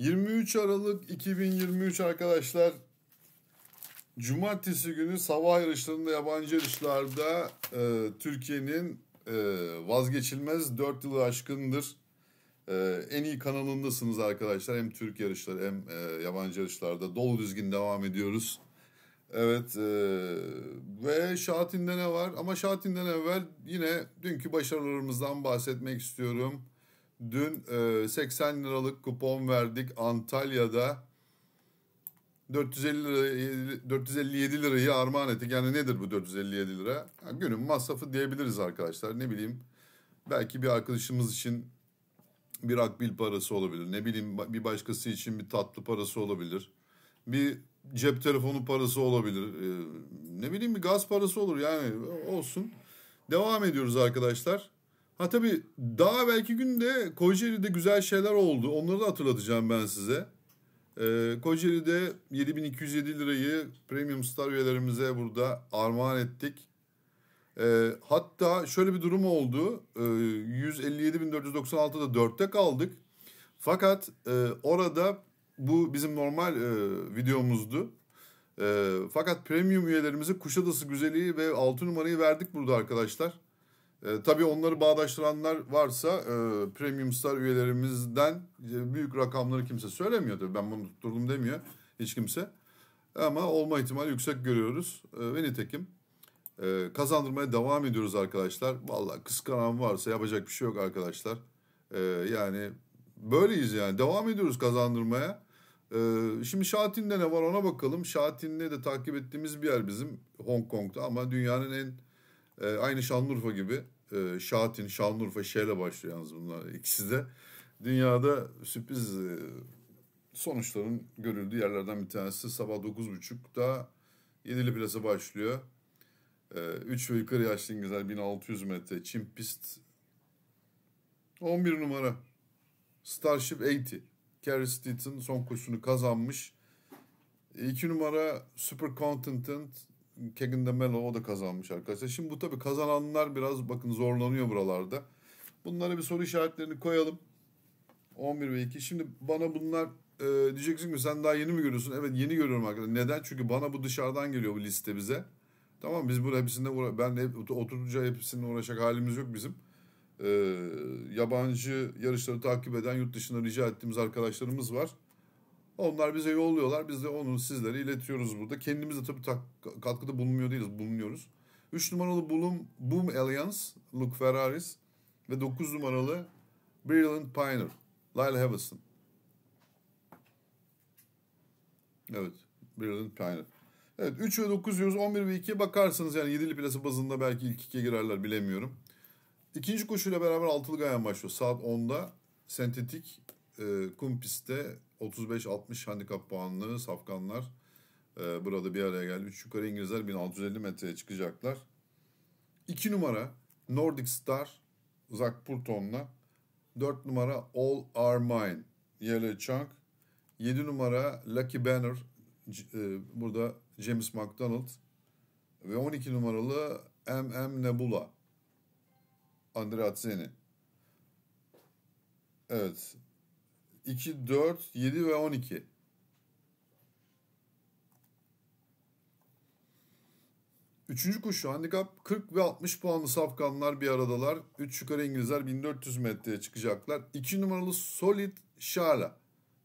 23 Aralık 2023 arkadaşlar Cumartesi günü sabah yarışlarında yabancı yarışlarda e, Türkiye'nin e, vazgeçilmez 4 yılı aşkındır e, en iyi kanalındasınız arkadaşlar. Hem Türk yarışları hem e, yabancı yarışlarda dolu düzgün devam ediyoruz. Evet e, ve Şatin'den ne var? Ama Şatin'den evvel yine dünkü başarılarımızdan bahsetmek istiyorum. Dün 80 e, liralık kupon verdik Antalya'da. 450 lirayı, 457 lirayı armağan ettik. Yani nedir bu 457 lira? Yani günün masrafı diyebiliriz arkadaşlar. Ne bileyim belki bir arkadaşımız için bir akbil parası olabilir. Ne bileyim bir başkası için bir tatlı parası olabilir. Bir cep telefonu parası olabilir. E, ne bileyim bir gaz parası olur yani olsun. Devam ediyoruz arkadaşlar. Ha tabii daha belki günde Kocaeli'de güzel şeyler oldu. Onları da hatırlatacağım ben size. Ee, Kocaeli'de 7207 lirayı Premium Star üyelerimize burada armağan ettik. Ee, hatta şöyle bir durum oldu. Ee, 157.496'da 4'te kaldık. Fakat e, orada bu bizim normal e, videomuzdu. E, fakat premium üyelerimize Kuşadası güzeli ve 6 numarayı verdik burada arkadaşlar. E, tabii onları bağdaştıranlar varsa e, Premium Star üyelerimizden e, büyük rakamları kimse söylemiyordu. Ben bunu tutturdum demiyor hiç kimse. Ama olma ihtimali yüksek görüyoruz. E, ve nitekim e, kazandırmaya devam ediyoruz arkadaşlar. Valla kıskanan varsa yapacak bir şey yok arkadaşlar. E, yani böyleyiz yani. Devam ediyoruz kazandırmaya. E, şimdi Şatin'de ne var ona bakalım. Şatin'de de takip ettiğimiz bir yer bizim Hong Kong'da ama dünyanın en e, aynı Şanlıurfa gibi e, Şatin, Şanlıurfa şeyle başlıyor yalnız bunlar ikisi de. Dünyada sürpriz e, sonuçların görüldüğü yerlerden bir tanesi sabah 9.30'da Yedili Plaza başlıyor. 3 ee, ve yukarı yaşlı İngilizler 1600 metre Çin pist 11 numara Starship 80 Carrie Steeton son koşusunu kazanmış 2 numara Super Continent Kegan de Melo o da kazanmış arkadaşlar. Şimdi bu tabii kazananlar biraz bakın zorlanıyor buralarda. Bunlara bir soru işaretlerini koyalım. 11 ve 2. Şimdi bana bunlar e, diyeceksin ki sen daha yeni mi görüyorsun? Evet yeni görüyorum arkadaşlar. Neden? Çünkü bana bu dışarıdan geliyor bu liste bize. Tamam biz burada hepsinde uğra ben hep, oturucu hepsinin uğraşacak halimiz yok bizim. Ee, yabancı yarışları takip eden yurt dışına rica ettiğimiz arkadaşlarımız var. Onlar bize yolluyorlar. Biz de onu sizlere iletiyoruz burada. Kendimiz de tabii tak- katkıda bulunmuyor değiliz. Bulunuyoruz. 3 numaralı Bloom, Boom Alliance, Luke Ferraris ve 9 numaralı Brilliant Pioneer, Lyle Havison. Evet, Brilliant Pioneer. Evet 3 ve 9 diyoruz. 11 ve 2'ye bakarsanız yani 7'li plası bazında belki ilk 2'ye girerler bilemiyorum. İkinci koşuyla beraber altılı gayan başlıyor. Saat 10'da sentetik e, kum pistte 35-60 handikap puanlı safkanlar e, burada bir araya geldi. Üç yukarı İngilizler 1650 metreye çıkacaklar. 2 numara Nordic Star Zach Purton'la 4 numara All Are Mine Yellow Chunk 7 numara Lucky Banner e, burada James McDonald ve 12 numaralı MM Nebula Andrea Azzeni. Evet. 2, 4, 7 ve 12. Üçüncü koşu handikap 40 ve 60 puanlı Safkanlar bir aradalar. 3 yukarı İngilizler 1400 metreye çıkacaklar. 2 numaralı Solid Shala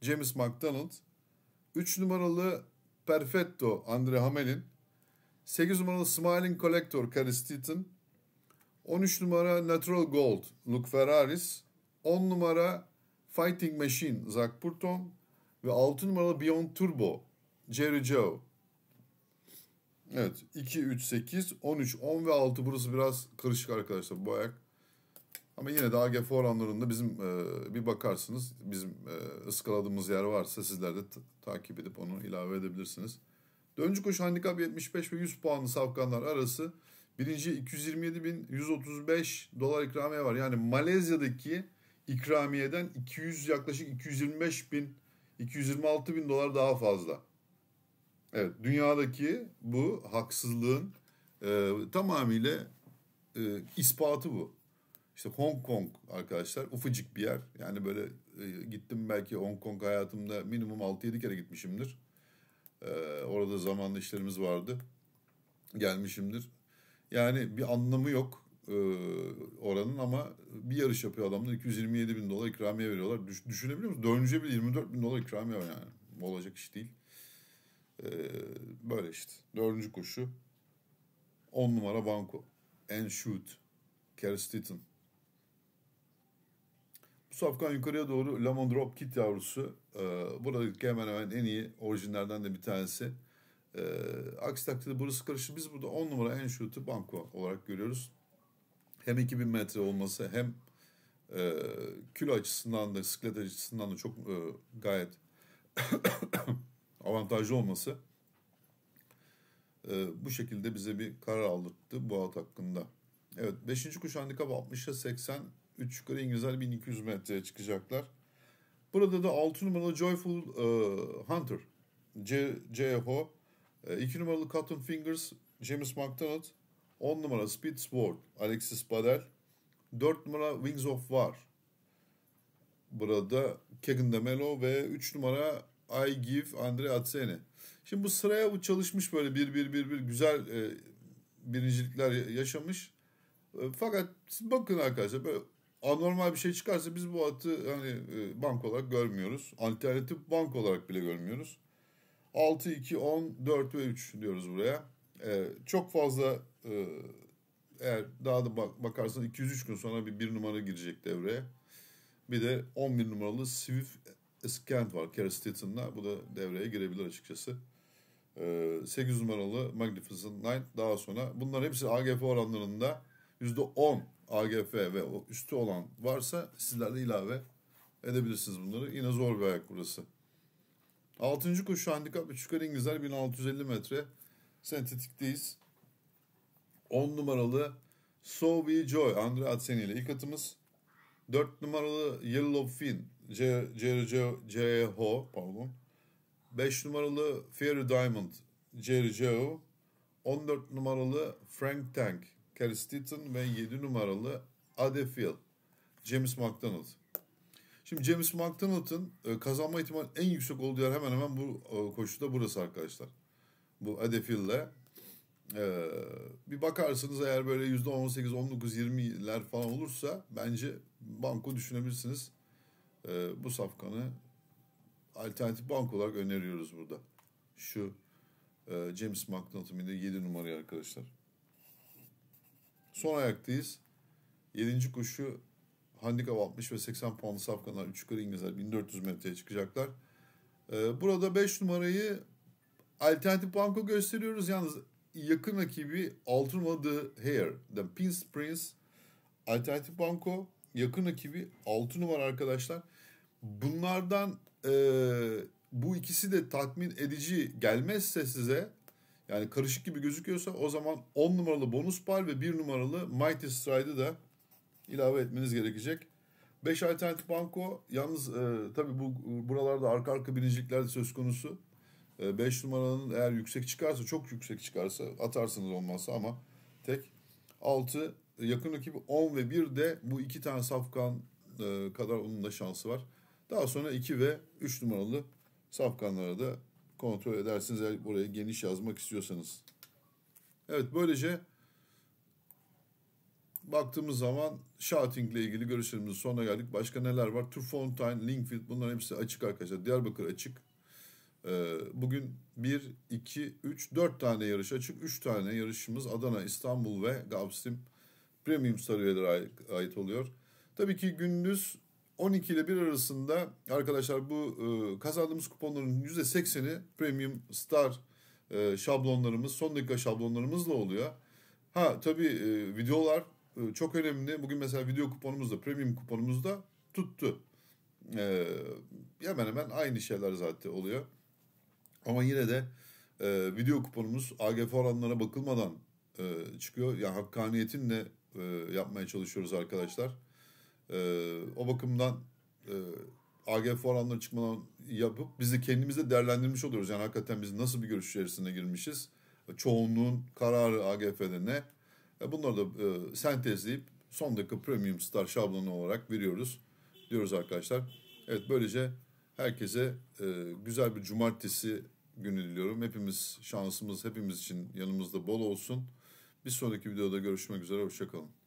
James McDonald. 3 numaralı Perfetto Andre Hamelin. 8 numaralı Smiling Collector Caris Titten. 13 numara Natural Gold Luke Ferraris. 10 numara Fighting Machine Zach Burton ve 6 numaralı Beyond Turbo Jerry Joe. Evet 2, 3, 8, 13, 10 ve 6 burası biraz karışık arkadaşlar bu ayak. Ama yine de AG oranlarında bizim e, bir bakarsınız. Bizim e, ıskaladığımız yer varsa sizler de takip edip onu ilave edebilirsiniz. Döncü koşu handikap 75 ve 100 puanlı savkanlar arası birinci 227.135 dolar ikramiye var. Yani Malezya'daki ikramiyeden 200 yaklaşık 225 bin 226 bin dolar daha fazla. Evet dünyadaki bu haksızlığın e, tamamıyla e, ispatı bu. İşte Hong Kong arkadaşlar ufacık bir yer. Yani böyle e, gittim belki Hong Kong hayatımda minimum 6-7 kere gitmişimdir. E, orada zamanlı işlerimiz vardı. Gelmişimdir. Yani bir anlamı yok. E, oranın ama bir yarış yapıyor adamdan 227 bin dolar ikramiye veriyorlar. Düş, düşünebiliyor musun? Dönünce bile 24 bin dolar ikramiye var yani. Olacak iş değil. E, böyle işte. Dördüncü koşu 10 numara Banco. En shoot. Kerry Stitten. Bu safkan yukarıya doğru Lemon Drop Kit yavrusu. E, buradaki hemen hemen en iyi orijinlerden de bir tanesi. E, aksi takdirde burası karışır. Biz burada 10 numara en şutu banko olarak görüyoruz hem 2000 metre olması hem e, kilo açısından da bisiklet açısından da çok e, gayet avantajlı olması e, bu şekilde bize bir karar aldırttı bu at hakkında. Evet 5. kuş handikap 60'a 80 3 yukarı İngilizler 1200 metreye çıkacaklar. Burada da 6 numaralı Joyful e, Hunter C, CFO, 2 e, numaralı Cotton Fingers James McDonald 10 numara Speed Sport Alexis Padel. 4 numara Wings of War. Burada Kegan de ve 3 numara I Give Andre Atsene. Şimdi bu sıraya bu çalışmış böyle bir bir bir bir güzel e, birincilikler yaşamış. E, fakat bakın arkadaşlar böyle anormal bir şey çıkarsa biz bu atı hani e, bank olarak görmüyoruz. Alternatif bank olarak bile görmüyoruz. 6, 2, 10, 4 ve 3 diyoruz buraya e, çok fazla e, eğer daha da bak, bakarsan 203 gün sonra bir bir numara girecek devreye. Bir de 11 numaralı Swift Eskent var Kerry Staten'la. Bu da devreye girebilir açıkçası. E, ee, 8 numaralı Magnificent Nine daha sonra. Bunlar hepsi AGF oranlarında %10 AGF ve üstü olan varsa sizler de ilave edebilirsiniz bunları. Yine zor bir ayak burası. Altıncı koşu handikap 3 yukarı İngilizler 1650 metre sentetikteyiz. 10 numaralı So We Joy Andre Adsen ile ilk atımız. 4 numaralı Yellowfin Ho pardon. 5 numaralı Fairy Diamond J J Jerry 14 numaralı Frank Tank Kelly Stitton ve 7 numaralı Adefield, James McDonald. Şimdi James McDonald'ın e, kazanma ihtimali en yüksek olduğu yer hemen hemen bu e, koşuda burası arkadaşlar bu Adefil'le. Ee, bir bakarsınız eğer böyle yüzde 18, 19, 20'ler falan olursa bence banko düşünebilirsiniz. Ee, bu safkanı alternatif bank olarak öneriyoruz burada. Şu e, James McNaughton'ın 7 numarayı arkadaşlar. Son ayaktayız. 7. kuşu handikap 60 ve 80 puanlı safkanlar 3 yukarı İngilizler 1400 metreye çıkacaklar. Ee, burada 5 numarayı Alternatif banko gösteriyoruz yalnız yakın rakibi altın numaralı The Hair'den Prince Alternatif banko yakın rakibi 6 numara arkadaşlar. Bunlardan e, bu ikisi de tatmin edici gelmezse size yani karışık gibi gözüküyorsa o zaman 10 numaralı bonus bal ve 1 numaralı Mighty Stride'ı da ilave etmeniz gerekecek. 5 alternatif banko yalnız e, tabii bu buralarda arka arka binecikler söz konusu. 5 e, numaranın eğer yüksek çıkarsa çok yüksek çıkarsa atarsınız olmazsa ama tek 6 e, yakın rakibi 10 ve 1 de bu iki tane safkan e, kadar onun da şansı var. Daha sonra 2 ve 3 numaralı safkanlara da kontrol edersiniz eğer buraya geniş yazmak istiyorsanız. Evet böylece baktığımız zaman shouting ile ilgili görüşlerimizin sonuna geldik. Başka neler var? Turfontaine, Linkfield bunların hepsi açık arkadaşlar. Diyarbakır açık. Ee, bugün 1, 2, 3, 4 tane yarış açık. 3 tane yarışımız Adana, İstanbul ve Gavsim Premium Star üyelere ait oluyor. Tabii ki gündüz 12 ile 1 arasında arkadaşlar bu e, kazandığımız kuponların %80'i Premium Star e, şablonlarımız, son dakika şablonlarımızla oluyor. Ha tabii e, videolar çok önemli. Bugün mesela video kuponumuz da premium kuponumuz da tuttu. Ee, hemen hemen aynı şeyler zaten oluyor. Ama yine de e, video kuponumuz AGF oranlara bakılmadan e, çıkıyor. Yani hakkaniyetinle e, yapmaya çalışıyoruz arkadaşlar. E, o bakımdan e, AGF oranları çıkmadan yapıp biz de kendimiz değerlendirmiş oluyoruz. Yani hakikaten biz nasıl bir görüş içerisinde girmişiz. Çoğunluğun kararı AGF'de ne? E, bunları da e, sentezleyip son dakika premium star şablonu olarak veriyoruz. Diyoruz arkadaşlar. Evet böylece Herkese e, güzel bir cumartesi günü diliyorum. Hepimiz şansımız hepimiz için yanımızda bol olsun. Bir sonraki videoda görüşmek üzere. Hoşçakalın.